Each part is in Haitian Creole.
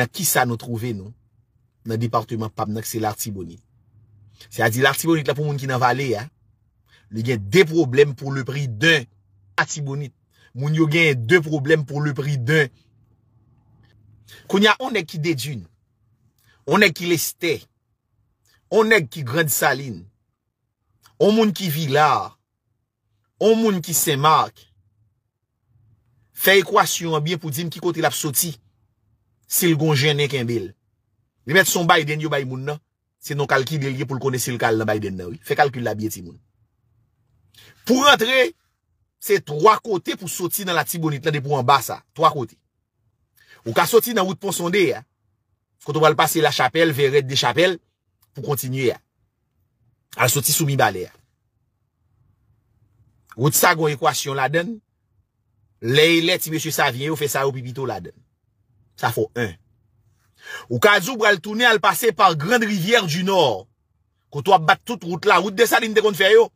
Na ki sa nou trove nou? Na departement pabnak se l'artibonit. Se a di l'artibonit la pou moun ki nan vali, le gen de problem pou le pri d'un. Artibonit. Moun yo gen de problem pou le pri d'un. Koun ya onek ki dedyoun. Onek ki leste. Onek ki grand salin. On moun ki vi la. On moun ki se mak. Fe ekwasyon an biye pou di m ki kote la psoti. Sil gon jen nen ken bel. Li met son bay den yo bay moun nan. Se non kalki del ye pou l kone sil kal nan bay den nan. Fe kalki la biye ti moun. Pou rentre, se troa kote pou soti nan la tibonit nan depo an basa. Troa kote. Ou ka soti nan wout pon sonde ya. Koto wale pase la chapel veret de chapel pou kontinye ya. Al soti sou mi bale ya. Wout sa gon ekwasyon la den. Leyle ti mesye sa vyen ou fe sa ou pipito la den. Sa fò 1. Ou ka zubre al toune al pase par grande rivière du nord. Ko tou ap bat tout route la. Route de Saline te kon te fè yo.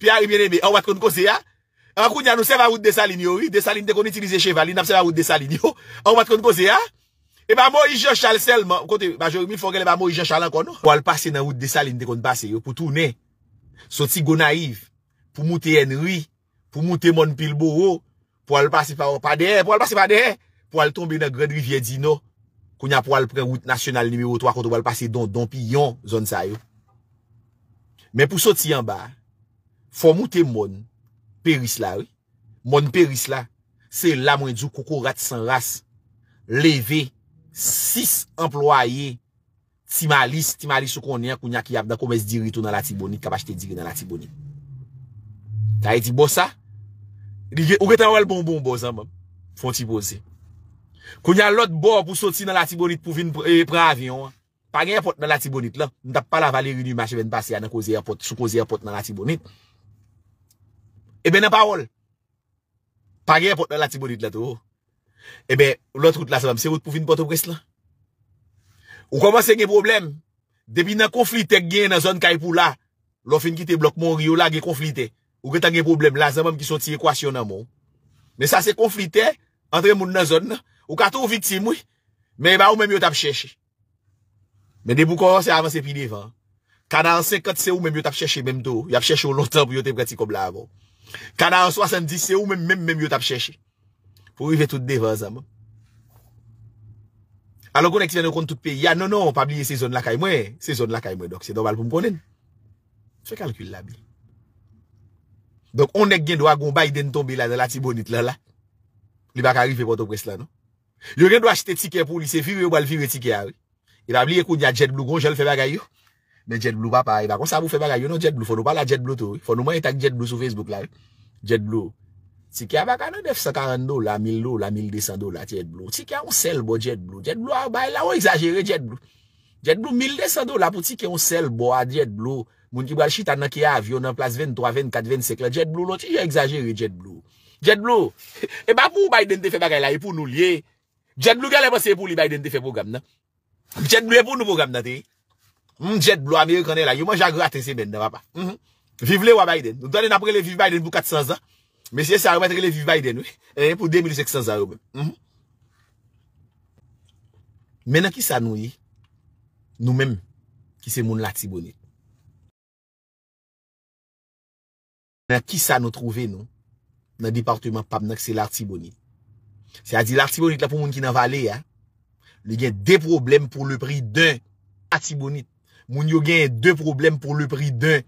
Pi a ri bien ebe. An wak kon te kose ya. An koun ya nou sewa route de Saline yo. Route de Saline te kon itilize Chevaline ap sewa route de Saline yo. An wak kon te kose ya. E ba mò i jò chal selman. Kote, majore mi fò gèle ba mò i jò chal lankon. Po al pase nan route de Saline te kon te pase yo. Po toune. Sò ti gò naiv. Po mouté en rui. Po mouté moun pilbo yo. Po al pase pa derè. Po al pase pou al tombe nan gred rivye di nou kwenye pou al pren route nasyonal nimeyo 3 kwenye pou al pase don don pi yon zon sa yo men pou so ti yon ba fomoute mon peris la we mon peris la se la mwen djou koko rat san ras leve 6 employe timalis, timalis sou konyen kwenye ki ap da komez diri tou nan la tiboni kabache te diri nan la tiboni ta e di bosa ou getan wale bonbon bosa fom ti bose Kou nyan lot bo pou sot si nan la tibonit pou vin pran eh, avyon, eh. pa gen yon pot nan la tibonit la, nou tap pa la valeri yon yon mache ven basi an, sou kozi yon pot nan la tibonit, ebe eh nan parol, pa gen yon pot nan la tibonit oh. la tou, ebe lot route la zanm, se route pou vin pot ou kres la. Ou koman se gen problem, depi nan konflitek gen yon zon kaipou la, lò fin ki te blok mon rio la gen konflite, ou gen tan gen problem la, zanm ki sot si ekwasyon nan moun, men sa se konflite, entre moun nan zon la, Ou kato ou vitim wè, mè ba ou mèm yote ap chèche. Mè debou kon, se avan se pi devan. Kadan 50, se ou mèm yote ap chèche mèm do. Yote ap chèche ou notan pou yote prati kob la avan. Kadan 70, se ou mèm mèm mèm yote ap chèche. Pou yve tout devan zaman. Alon kon ek vè nan kontout pe, ya nonon, pa blie se zon la kay mwen. Se zon la kay mwen, dok se dobal pou mponen. Se kalkul la bi. Dok, on ek gen do a gon bay den tombe la, de la ti bonit la la. Li bak a rife poto pres la, non? Yo gen do achete tiket pou lise fiwe ou bal fiwe tiket awe. I ram li ekoun ya JetBlue, gon jel fe bagay yo. Men JetBlue pa pa, e bakon sa mou fe bagay yo nou JetBlue. Fon nou pala JetBlue tou. Fon nou manye tak JetBlue sou Facebook la. JetBlue. Tikya baka nou def 50 do la, 1000 do la, 1200 do la JetBlue. Tikya un sel bo JetBlue. JetBlue a ah, bay la ou exagere JetBlue. JetBlue 1200 do la pou tikye un sel bo a JetBlue. Moun ki bal chita nan kia avyo nan plas 23, 24, 25. JetBlue lò ti yo exagere JetBlue. JetBlue. E eh bak mou bay dente fe bagay la, e pou nou liye. Jet Blue gale mwen seye pou li Biden te fe program nan. Jet Blue e pou nou program nan te. Hmm, Jet Blue ame yon kone la. Yon mwen jage rate semen nan wapa. Hmm, hmm. Vive le wap Biden. Nou donen apre le vive Biden pou 400 an. Mwen seye sa remetre le vive Biden. E eh, yon pou 2,600 an wapa. Mwen an ki sa nou yi? Nou menm ki se moun la tibonit. Mwen an ki sa nou trove nou? Nan departement PAP nan ki se la tibonit. Se a di l'artibonit la pou moun ki nan vali, li gen de problem pou le pri d'un. Artibonit. Moun yo gen de problem pou le pri d'un.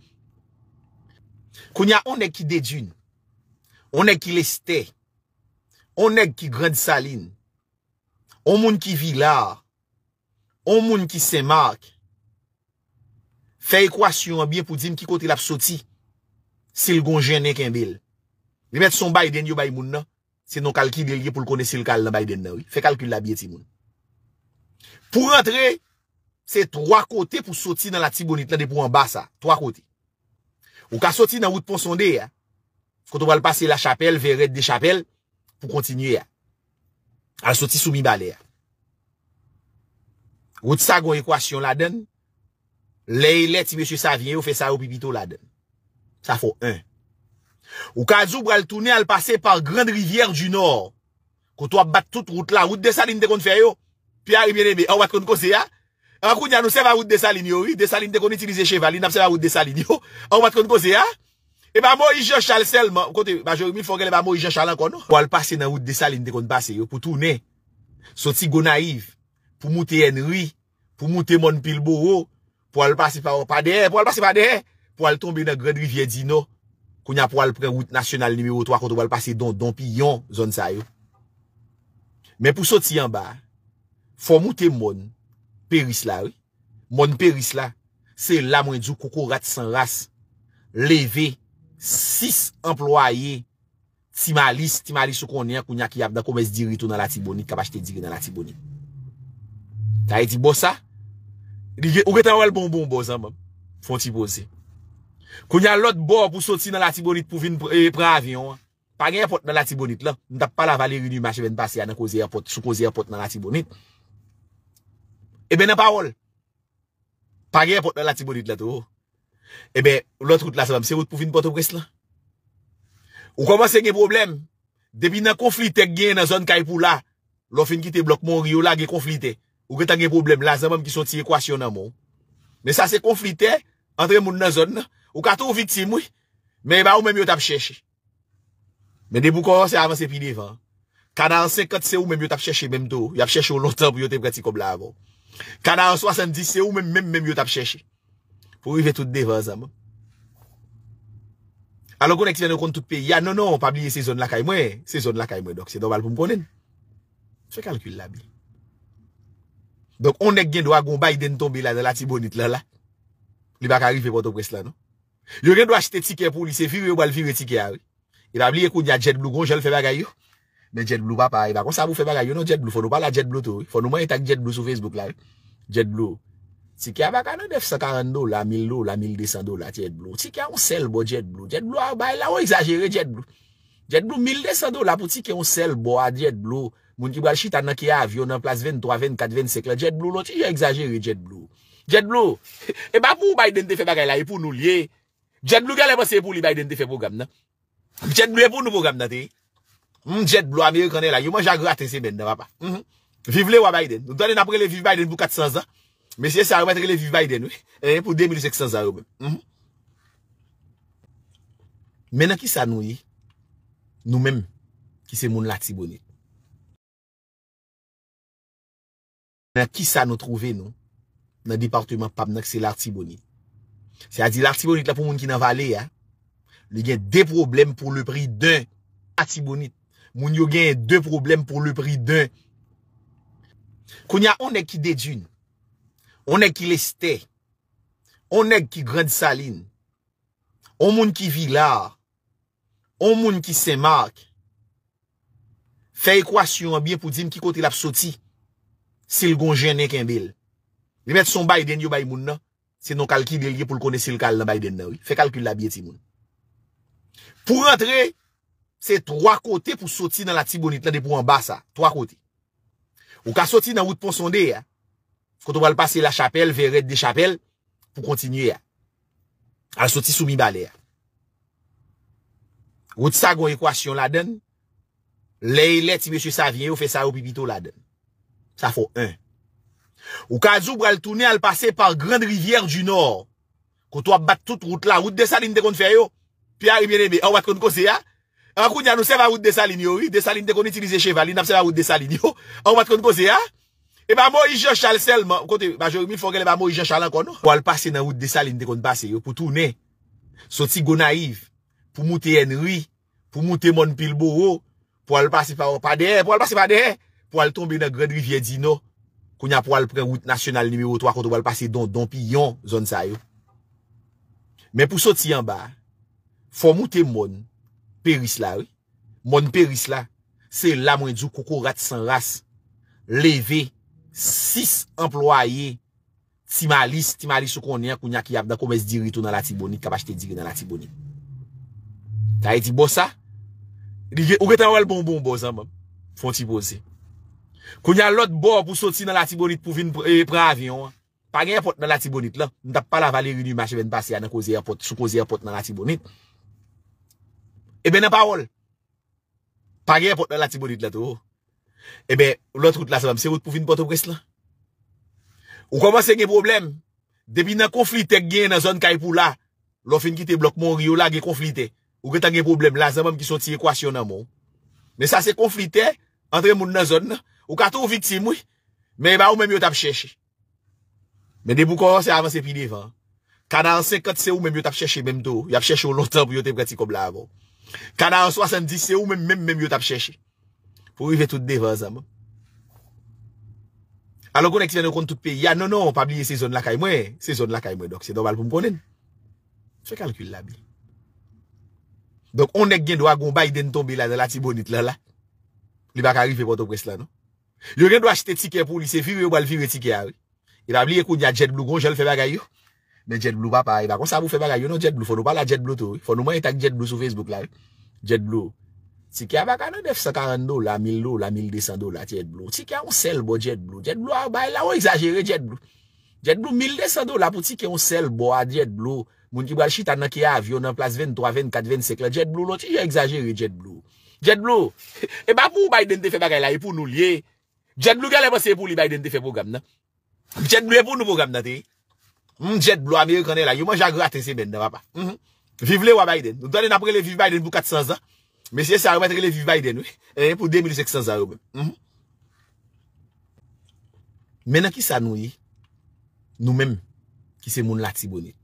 Koun ya onek ki dedyoun. Onek ki leste. Onek ki grand salin. On moun ki vi la. On moun ki se mak. Fe ekwasyon an biye pou di m ki kote la psoti. Se l'gonjen nen ken bil. Li met son bay den yo bay moun na. Non? Se nou kalki delye pou l kone si l kal la bay den na ou. Fe kalki l la biye tiboun. Pou rentre, se 3 kote pou soti nan la tibounit la de pou an basa. 3 kote. Ou ka soti nan wout pon sonde ya. Koto wale pase la chapel, veret de chapel, pou kontinye ya. A soti sou mi bade ya. Wout sa gwen ekwasyon la den. Le le ti mèche sa vyen ou fe sa ou pipito la den. Sa fò 1. 1. Ou ka zubre al toune al pase par grande rivyere du nor Ko tou ap bat tout route la Route de Saline te kon te feyo Pi a ribenebe, an wate kon te kose ya An kounya nou sewa route de Saline yo Route de Saline te kon itilize Chevaline ap sewa route de Saline yo An wate kon te kose ya E ba mou ije chal sel man Kote, majore mi fok el e ba mou ije chal an kon Po al pase nan route de Saline te kon te pase yo Po toune, soti go naiv Po moute enri, po moute mon pilbo yo Po al pase pa de, po al pase pa de Po al tombe nan grande rivyere di no konya pou al pren route nasyonal nimeyo 3 kontou val pase don, don pi yon zon sa yo. Men pou so ti yon ba, fomoute mon peris la we, mon peris la, se la mwen djou koko rat san ras, leve 6 employe, timalis, timalis sou konyen konya ki ap nan komez diri tou nan la tibonit, kabache te diri nan la tibonit. Ta e di bosa? Ou getan wal bonbon bosa man, fom ti bose? Fon ti bose? Kou nyan lot bo pou sot si nan la tibonit pou vin pran avyon. Pa gen yon pot nan la tibonit la. Ndap pa la valeri yon yon mache ven basi anan kouzi yon pot nan la tibonit. Ebe eh nan parol. Pa gen yon pot nan la tibonit la tou. Ebe eh lot route la zanbam se yon pot pou vin pot ou kres la. Ou koman se gen problem. Depi nan konflitek gen yon zon kaipou la. Lofin ki te blokman rio la gen konflite. Ou gen tan gen problem la zanbam ki sot si ekwasyon nan moun. Men sa se konflite. Antre moun nan zon la. Ou kato ou vitim wè, mè ba ou mèm yote ap chèche. Mè debou kon, se avan se pide van. Kadan 50 se ou mèm yote ap chèche mèm tou. Yote ap chèche ou lontan pou yote prati kob la avan. Kadan 70 se ou mèm mèm mèm yote ap chèche. Pou yve tout devan zanman. A lò kon ek te ven yon kont tout pe. Ya nonon, pa bliye se zon lakay mwen. Se zon lakay mwen, dok se dobal pou mponen. Se kalkyl la bi. Dok on ek gen do a goun bay den tombe la, de la ti bonit la la. Li bak a rife poto pres la non. Yo gen do achete tiket pou lise fiwe ou bal fiwe tiket awe. Ah il am li ekoun ya JetBlue, kon jel fe bagay yo. Men JetBlue ba pa, e bakon sa mou fe bagay yo nou JetBlue. Fon nou pala JetBlue tou. Fon nou manye tak JetBlue sou Facebook la. JetBlue. Tikya baka nou def 50 do la, 1000 do la, 1200 do la JetBlue. Tikya un sel bo JetBlue. JetBlue a ah, bay la ou exagere JetBlue. JetBlue 1200 do la pou tikye un sel bo a ah, JetBlue. Moun ki bal chita nan kia avyo nan plas 23, 24, 25 la JetBlue. Ou loti yo exagere JetBlue. JetBlue. E eh bak mou bay dente fe bagay la, e pou nou liye JetBlue. Jet Blue gale mw seye pou li Biden te fe program nan. Jet Blue e pou nou program nan te yi. Hmm, Jet Blue ame yi kone la. Yo mwen jage rate semen nan wapa. Hmm, hmm. Vive le wap Biden. Nou donen apre le vive Biden pou 400 an. Mwen seye sa remetre le vive Biden wap. E yi pou 2,600 an wap. Mwen an ki sa nou yi? Nou menm ki se moun la tibonit. Mwen an ki sa nou trove nou? Nan departement Pabnak se la tibonit. Se a di l'artibonit la pou moun ki nan vale, le gen de problem pou le pri d'un artibonit. Moun yo gen de problem pou le pri d'un. Koun ya onek ki dedyoun, onek ki leste, onek ki grand salin, on moun ki vi la, on moun ki se mak, fe ekwasyon an biye pou di m ki kote la psoti, se l'gonjen nen ken bil. Li met son baye den yo baye moun na, non? Se nou kalki delye pou l kone si l kal la bay den nou. Fe kalki l la biye ti moun. Pou rentre, se 3 kote pou soti nan la ti bonite la de pou an basa. 3 kote. Ou ka soti nan wout pon sonde ya. Fkoutou bal pase la chapel veret de chapel pou kontinye ya. A soti sou mi bade ya. Wout sa gwen ekwasyon la den. Le le ti mèche sa vyen ou fe sa ou pipito la den. Sa fò 1. Ou ka zubre al toune al pase par grande rivyer du nor Koto ap bat tout route la, route de saline te kon te feyo Pi a ribene be, an wate kon te kose ya An kou nyan nou sewa route de saline yo, route de saline te kon itilize chevaline ap sewa route de saline yo An wate kon te kose ya E ba mou ije chal sel man, kote majore mi fok el e ba mou ije chal an kon Pou al pase nan route de saline te kon te pase yo, pou toune Soti gona iv, pou moute enri, pou moute mon pilbo yo Pou al pase pa de, pou al pase pa de Pou al tombe nan grande rivyer di nou Ou nya pou al pren route nasyonal nimeyo 3 koto val pase don, don pi yon zon sa yo. Men pou so ti yon ba, fò mouten moun peris la we. Moun peris la, se la mwen djou koko rat san ras leve 6 employe timalis, timalis sou konyen kounya ki ap nan komez diri tou nan la tibonit, kabache te diri nan la tibonit. Ta e di bosa? Ou getan wal bonbon bosa bon, moun, fò ti bose? Kou nyan lot bo pou sot si nan la tibonit pou vin pran eh, avyon, pa gen yon pot nan la tibonit la, nou dap pa la valeri yon yon masye ven basya nan soukose yon pot nan la tibonit, ebe eh nan parol, pa gen yon pot nan la tibonit la tou, ebe eh lot route la zanm, se route pou vin pot ou kres la. Ou koman se gen problem, depi nan konflitek gen yon zon kaipou la, lò fin ki te blok mon riyo la gen konflite, ou gen tan gen problem la, zanm ki sot si ekwasyon nan moun, men sa se konflite, entre moun nan zon la, Ou kato ou vitim wè, mè ba ou mèm yote ap chèche. Mè debou kon, se avan se pide fè an. Kadan 50, se ou mèm yote ap chèche mèm do. Yote ap chèche ou lontan pou yote prati kobla avan. Kadan 70, se ou mèm mèm mèm yote ap chèche. Pou yve tout devan zan mèm. Alo kon ek vè nou kont tout pe. Ya nonon, pa bliye se zon lakay mwen, se zon lakay mwen. Dok, se dobal pou mponen. Se kalkyl la bi. Dok, on ek gen do a goun bay den tombe la, la ti bonit la la. Li bak a rifè poto pres la nou. Yo gen do achete tiket pou lise viri ou bal viri tiket avi. I ram li ekoun ya e JetBlue, gon jel fe bagay yo. Men JetBlue ba pa, e bakon sa mou fe bagay yo nou JetBlue. Fon nou pala JetBlue tou, fon nou manye tak JetBlue sou Facebook la. JetBlue. Tikya baka nou def 50 do la, 1000 do la, 1200 do la JetBlue. Tikya un sel bo JetBlue. JetBlue a ah, bay la ou exagere JetBlue. JetBlue 1200 do la pou tikye un sel bo a JetBlue. Moun ki bal chita nan kia avi yo nan plas 20, 30, 40, 50 sekla JetBlue lo. Tikya exagere JetBlue. JetBlue. E bak mou bay den de fe bagay la, e pou nou liye. Jet Blue gale basye pou li Biden te fe program nan. Jet Blue e pou nou program nan te yi. Hmm, Jet Blue Amerikanen la, yu man jagre atese men nan wapa. Hmm, hmm. Vive le wap Biden. Nou donen apre le vive Biden pou 400 an. Meseye sa wap etre le vive Biden wap. E yon pou 2.600 an wapa. Menan ki sa nou yi, nou menm ki se moun la tibounen.